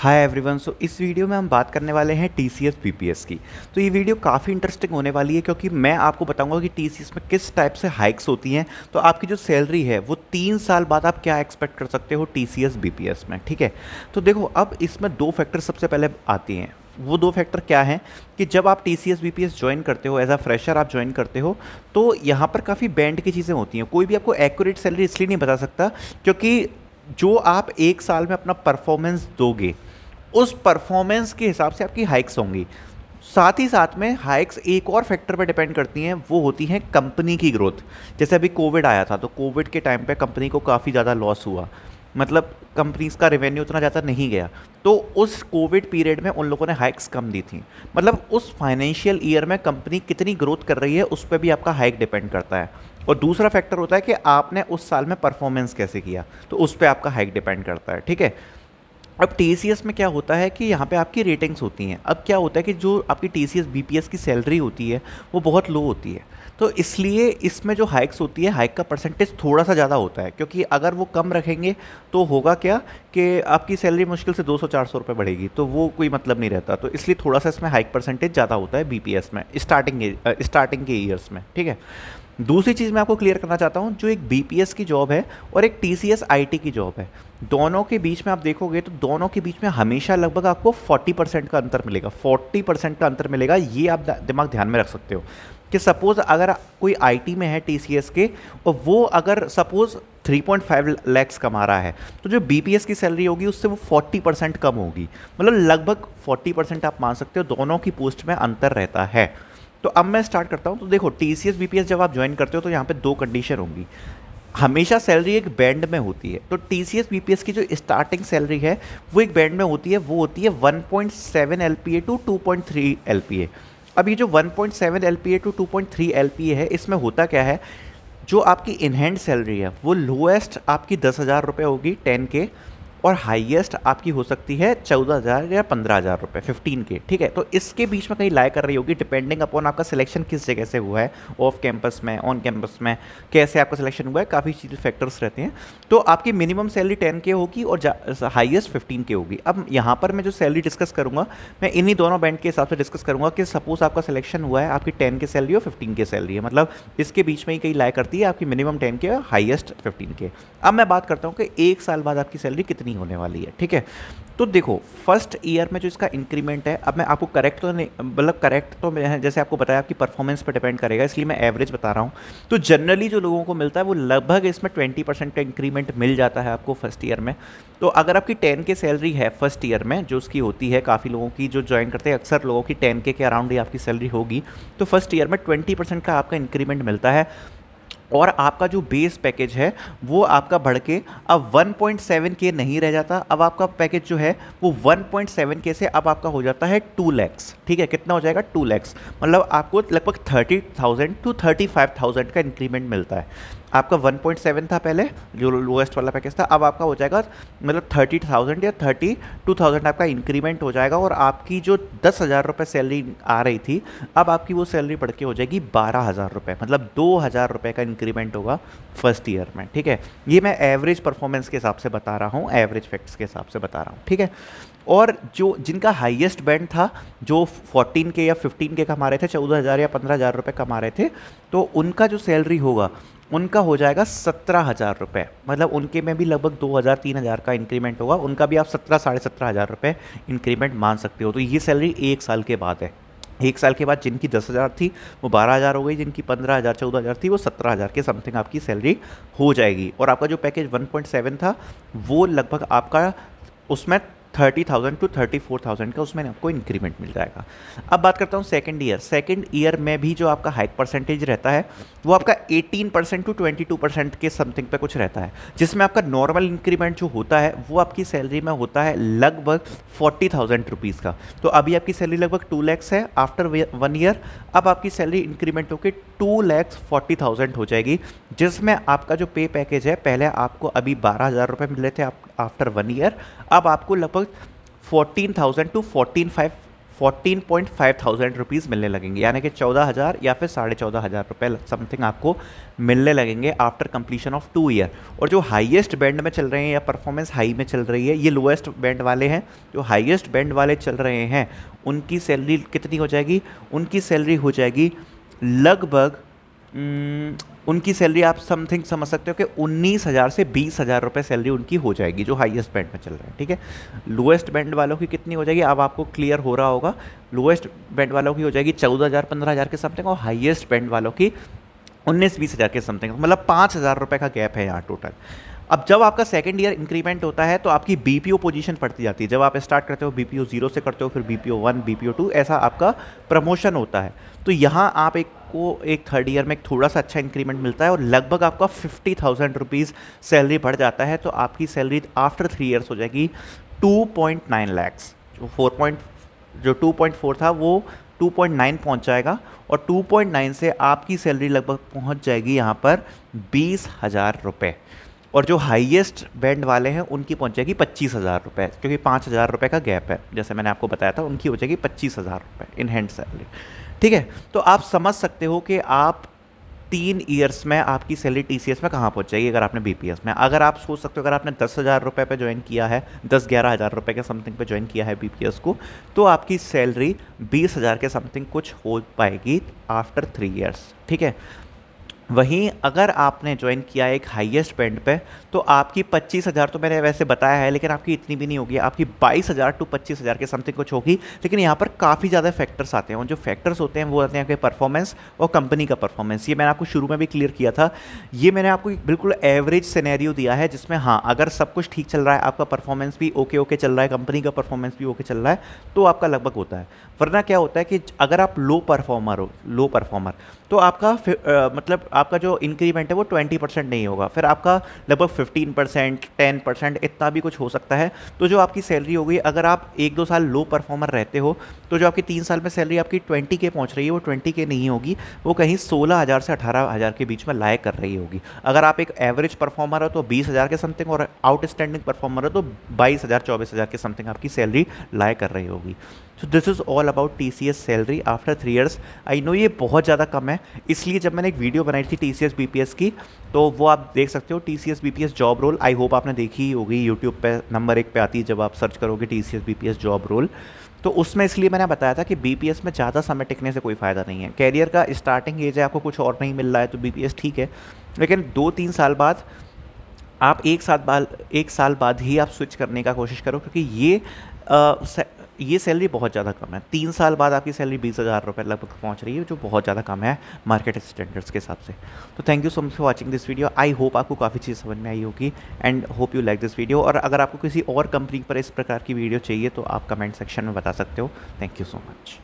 hi everyone so इस video में हम बात करने वाले हैं टी सी की तो ये वीडियो काफ़ी इंटरेस्टिंग होने वाली है क्योंकि मैं आपको बताऊंगा कि टी में किस टाइप से हाइक्स होती हैं तो आपकी जो सैलरी है वो तीन साल बाद आप क्या एक्सपेक्ट कर सकते हो टी सी में ठीक है तो देखो अब इसमें दो फैक्टर सबसे पहले आती हैं वो दो फैक्टर क्या हैं कि जब आप T C S B P S join करते हो एज आ फ्रेशर आप ज्वाइन करते हो तो यहाँ पर काफ़ी बैंड की चीज़ें होती हैं कोई भी आपको एक्यूरेट सैलरी इसलिए नहीं बता सकता क्योंकि जो आप एक साल में अपना परफॉर्मेंस दोगे उस परफॉर्मेंस के हिसाब से आपकी हाइक्स होंगी साथ ही साथ में हाइक्स एक और फैक्टर पर डिपेंड करती हैं वो होती हैं कंपनी की ग्रोथ जैसे अभी कोविड आया था तो कोविड के टाइम पे कंपनी को काफ़ी ज़्यादा लॉस हुआ मतलब कंपनीज का रेवेन्यू उतना ज़्यादा नहीं गया तो उस कोविड पीरियड में उन लोगों ने हाइक्स कम दी थी मतलब उस फाइनेंशियल ईयर में कंपनी कितनी ग्रोथ कर रही है उस पर भी आपका हाइक डिपेंड करता है और दूसरा फैक्टर होता है कि आपने उस साल में परफॉर्मेंस कैसे किया तो उस पर आपका हाइक डिपेंड करता है ठीक है अब टी में क्या होता है कि यहाँ पे आपकी रेटिंग्स होती हैं अब क्या होता है कि जो आपकी टी सी की सैलरी होती है वो बहुत लो होती है तो इसलिए इसमें जो हाइक्स होती है हाइक का परसेंटेज थोड़ा सा ज़्यादा होता है क्योंकि अगर वो कम रखेंगे तो होगा क्या कि आपकी सैलरी मुश्किल से 200-400 रुपए बढ़ेगी तो वो कोई मतलब नहीं रहता तो इसलिए थोड़ा सा इसमें हाइक परसेंटेज ज़्यादा होता है बी में स्टार्टिंग स्टार्टिंग के ईयर्स में ठीक है दूसरी चीज़ मैं आपको क्लियर करना चाहता हूँ जो एक बी की जॉब है और एक टी सी की जॉब है दोनों के बीच में आप देखोगे तो दोनों के बीच में हमेशा लगभग आपको 40 परसेंट का अंतर मिलेगा 40 परसेंट का अंतर मिलेगा ये आप दिमाग ध्यान में रख सकते हो कि सपोज़ अगर कोई आई में है टी के और वो अगर सपोज़ 3.5 लैक्स कमा रहा है तो जो बी की सैलरी होगी उससे वो 40 परसेंट कम होगी मतलब लगभग 40 परसेंट आप मान सकते हो दोनों की पोस्ट में अंतर रहता है तो अब मैं स्टार्ट करता हूँ तो देखो टी सी एस जब आप ज्वाइन करते हो तो यहाँ पर दो कंडीशन होंगी हमेशा सैलरी एक बैंड में होती है तो टी सी एस की जो स्टार्टिंग सैलरी है वो एक बैंड में होती है वो होती है 1.7 point seven L P A to two point three अब ये जो 1.7 point seven L P A to two point A है इसमें होता क्या है जो आपकी इनहैंड सैलरी है वो लोएस्ट आपकी दस हज़ार रुपये होगी टेन के और हाईएस्ट आपकी हो सकती है चौदह हज़ार या पंद्रह हज़ार रुपये फिफ्टीन के ठीक है तो इसके बीच में कहीं लाई कर रही होगी डिपेंडिंग अपॉन आपका सिलेक्शन किस जगह से हुआ है ऑफ कैंपस में ऑन कैंपस में कैसे आपका सिलेक्शन हुआ है काफ़ी चीज़ फैक्टर्स रहते हैं तो आपकी मिनिमम सैलरी टेन के होगी और हाइएस्ट फिफ्टीन के होगी अब यहाँ पर मैं जो सैलरी डिस्कस करूँगा मैं इन्हीं दोनों बैंड के हिसाब से डिस्कस करूँगा कि सपोज़ आपका सिलेक्शन हुआ है आपकी टेन की सैलरी और फिफ्टीन की सैलरी है मतलब इसके बीच में ही कहीं लाई करती है आपकी मिनिमम टेन के और हाइएस्ट फिफ्टीन के अब मैं बात करता हूँ कि एक साल बाद आपकी सैलरी कितनी नहीं होने वाली है ठीक है तो देखो फर्स्ट ईयर में जो इसका इंक्रीमेंट है अब मैं आपको करेक्ट तो नहीं मतलब करेक्ट तो मैं जैसे आपको बताया आपकी परफॉर्मेंस पर डिपेंड करेगा इसलिए मैं एवरेज बता रहा हूँ तो जनरली जो लोगों को मिलता है वो लगभग इसमें ट्वेंटी परसेंट का इंक्रीमेंट मिल जाता है आपको फर्स्ट ईयर में तो अगर आपकी टेन के सैलरी है फर्स्ट ईयर में जो उसकी होती है काफ़ी लोगों की जो ज्वाइन करते हैं अक्सर लोगों की टेन के अराउंड ही आपकी सैलरी होगी तो फर्स्ट ईयर में ट्वेंटी का आपका इंक्रीमेंट मिलता है और आपका जो बेस पैकेज है वो आपका बढ़ के अब 1.7 के नहीं रह जाता अब आपका पैकेज जो है वो 1.7 के से अब आपका हो जाता है 2 लैक्स ठीक है कितना हो जाएगा 2 लैक्स मतलब आपको लगभग 30,000 टू 35,000 का इंक्रीमेंट मिलता है आपका 1.7 था पहले जो लोएस्ट वाला पैकेज था अब आपका हो जाएगा मतलब 30,000 या 32,000 आपका इंक्रीमेंट हो जाएगा और आपकी जो दस हज़ार रुपये सैलरी आ रही थी अब आपकी वो सैलरी बढ़ के हो जाएगी बारह हज़ार रुपये मतलब दो हज़ार रुपये का इंक्रीमेंट होगा फर्स्ट ईयर में ठीक है ये मैं एवरेज परफॉर्मेंस के हिसाब से बता रहा हूँ एवरेज फैक्ट्स के हिसाब से बता रहा हूँ ठीक है और जो जिनका हाइएस्ट बैंड था जो 14 के या 15 के कमा रहे थे चौदह हज़ार या पंद्रह हज़ार रुपये कमा रहे थे तो उनका जो सैलरी होगा उनका हो जाएगा सत्रह हज़ार रुपये मतलब उनके में भी लगभग दो हज़ार तीन हज़ार का इंक्रीमेंट होगा उनका भी आप सत्रह साढ़े सत्रह हज़ार रुपये इंक्रीमेंट मान सकते हो तो ये सैलरी एक साल के बाद है एक साल के बाद जिनकी दस हज़ार थी वो बारह हज़ार हो गई जिनकी पंद्रह हज़ार चौदह हज़ार थी वो सत्रह हज़ार के समथिंग आपकी सैलरी हो जाएगी और आपका जो पैकेज वन पॉइंट सेवन था वो लगभग आपका उसमें thirty thousand to thirty four thousand का उसमें आपको इंक्रीमेंट मिल जाएगा अब बात करता हूँ सेकेंड ईयर सेकेंड ईयर में भी जो आपका हाइक परसेंटेज रहता है वो आपका eighteen percent to twenty two percent के समथिंग पे कुछ रहता है जिसमें आपका नॉर्मल इंक्रीमेंट जो होता है वो आपकी सैलरी में होता है लगभग फोर्टी थाउजेंड रुपीज़ का तो अभी आपकी सैलरी लगभग टू लैक्स है आफ्टर वन ईयर अब आपकी सैलरी इंक्रीमेंट होकर टू लैक्स फोर्टी थाउजेंड हो जाएगी जिसमें आपका जो पे पैकेज है पहले आपको अभी बारह हज़ार रुपये रहे थे आप आफ्टर वन ईयर अब आपको लगभग fourteen thousand to fourteen five fourteen point five thousand rupees मिलने लगेंगे यानी कि चौदह हज़ार या फिर साढ़े चौदह हज़ार रुपये समथिंग आपको मिलने लगेंगे after completion of two year और जो हाईएस्ट बैंड में चल रहे हैं या परफॉर्मेंस हाई में चल रही है ये लोएस्ट बैंड वाले हैं जो हाइएस्ट बैंड वाले चल रहे हैं उनकी सैलरी कितनी हो जाएगी उनकी सैलरी हो जाएगी लगभग उनकी सैलरी आप समथिंग समझ सकते हो कि उन्नीस हज़ार से बीस हज़ार रुपये सैलरी उनकी हो जाएगी जो हाईएस्ट बैंड में चल रहा है ठीक है लोएस्ट बैंड वालों की कितनी हो जाएगी अब आपको क्लियर हो रहा होगा लोएस्ट बैंड वालों की हो जाएगी चौदह हज़ार पंद्रह हज़ार के समथिंग और हाईएस्ट बैंड वालों की उन्नीस बीस हज़ार के समथिंग मतलब पाँच हज़ार रुपये का गैप है यहाँ टोटल अब जब आपका सेकेंड ईयर इंक्रीमेंट होता है तो आपकी बी पी ओ पोजिशन पड़ती जाती है जब आप स्टार्ट करते हो बी पी ओ जीरो से करते हो फिर B P O one B P O two ऐसा आपका प्रमोशन होता है तो यहाँ आप एक आपको एक थर्ड ईयर में एक थोड़ा सा अच्छा इंक्रीमेंट मिलता है और लगभग आपका फिफ्टी थाउजेंड रुपीज़ सैलरी बढ़ जाता है तो आपकी सैलरी आफ्टर थ्री ईयर्स हो जाएगी टू पॉइंट नाइन लैक्स जो फोर पॉइंट जो टू पॉइंट फोर था वो टू पॉइंट नाइन पहुंच जाएगा और टू पॉइंट नाइन से आपकी सैलरी लगभग पहुँच जाएगी यहाँ पर बीस हज़ार रुपये और जो हाईएस्ट बैंड वाले हैं उनकी पहुँच जाएगी पच्चीस हज़ार रुपये क्योंकि पाँच हज़ार रुपये का गैप है जैसे मैंने आपको बताया था उनकी हो जाएगी पच्चीस हज़ार रुपये इन हैंड सैलरी ठीक है तो आप समझ सकते हो कि आप तीन ईयर्स में आपकी सैलरी टी सी एस में कहाँ पहुँच जाएगी अगर आपने बी पी एस में अगर आप सोच सकते हो अगर आपने दस हज़ार रुपये पर ज्वाइन किया है दस ग्यारह हज़ार रुपये के समथिंग पे ज्वाइन किया है बी पी एस को तो आपकी सैलरी बीस हज़ार के समथिंग कुछ हो पाएगी आफ्टर थ्री ईयर्स ठीक है वहीं अगर आपने ज्वाइन किया एक हाईएस्ट बैंड पे तो आपकी पच्चीस हज़ार तो मैंने वैसे बताया है लेकिन आपकी इतनी भी नहीं होगी आपकी बाईस हज़ार टू पच्चीस हज़ार के समथिंग कुछ होगी लेकिन यहाँ पर काफ़ी ज़्यादा फैक्टर्स आते हैं और जो फैक्टर्स होते हैं वो आते हैं आपके परफॉर्मेंस और कंपनी का परफॉर्मेंस ये मैंने आपको शुरू में भी क्लियर किया था ये मैंने आपको बिल्कुल एवरेज सिनेरियो दिया है जिसमें हाँ अगर सब कुछ ठीक चल रहा है आपका परफॉर्मेंस भी ओके ओके चल रहा है कंपनी का परफॉर्मेंस भी ओके चल रहा है तो आपका लगभग होता है वरना क्या होता है कि अगर आप लो परफॉर्मर हो लो परफॉर्मर तो आपका uh, मतलब आपका जो इंक्रीमेंट है वो ट्वेंटी परसेंट नहीं होगा फिर आपका लगभग फिफ्टीन परसेंट टेन परसेंट इतना भी कुछ हो सकता है तो जो आपकी सैलरी होगी अगर आप एक दो साल लो परफॉर्मर रहते हो तो जो आपकी तीन साल में सैलरी आपकी ट्वेंटी के पहुँच रही है वो ट्वेंटी के नहीं होगी वो कहीं सोलह हज़ार से अठारह हज़ार के बीच में लाए कर रही होगी अगर आप एक एवरेज परफॉर्मर हो तो बीस हज़ार के समथिंग और आउटस्टैंडिंग परफॉर्मर हो तो बाईस हज़ार चौबीस हज़ार के समथिंग आपकी सैलरी लाए कर रही होगी so this is all about T C S salary after three years I know ये बहुत ज़्यादा कम है इसलिए जब मैंने एक वीडियो बनाई थी T C S B P S की तो वो आप देख सकते हो T C S B P S job role I hope आपने देखी ही होगी यूट्यूब पर नंबर एक पर आती है जब आप सर्च करोगे T C S B P S job role तो उसमें इसलिए मैंने बताया था कि बी पी एस में ज़्यादा समय टिकने से कोई फ़ायदा नहीं है कैरियर का स्टार्टिंग एज है आपको कुछ और नहीं मिल रहा है तो बी पी एस ठीक है लेकिन दो तीन साल बाद आप एक साल बाद एक साल बाद ही आप स्विच करने का कोशिश करो क्योंकि ये आ, ये सैलरी बहुत ज़्यादा कम है तीन साल बाद आपकी सैलरी बीस हज़ार रुपये लगभग पहुँच रही है जो बहुत ज़्यादा कम है मार्केट स्टैंडर्ड्स के हिसाब से तो thank you so much for watching this video I hope आपको काफ़ी चीज़ समझ में आई होगी and hope you like this video और अगर आपको किसी और कंपनी पर इस प्रकार की वीडियो चाहिए तो आप कमेंट सेक्शन में बता सकते हो थैंक यू सो मच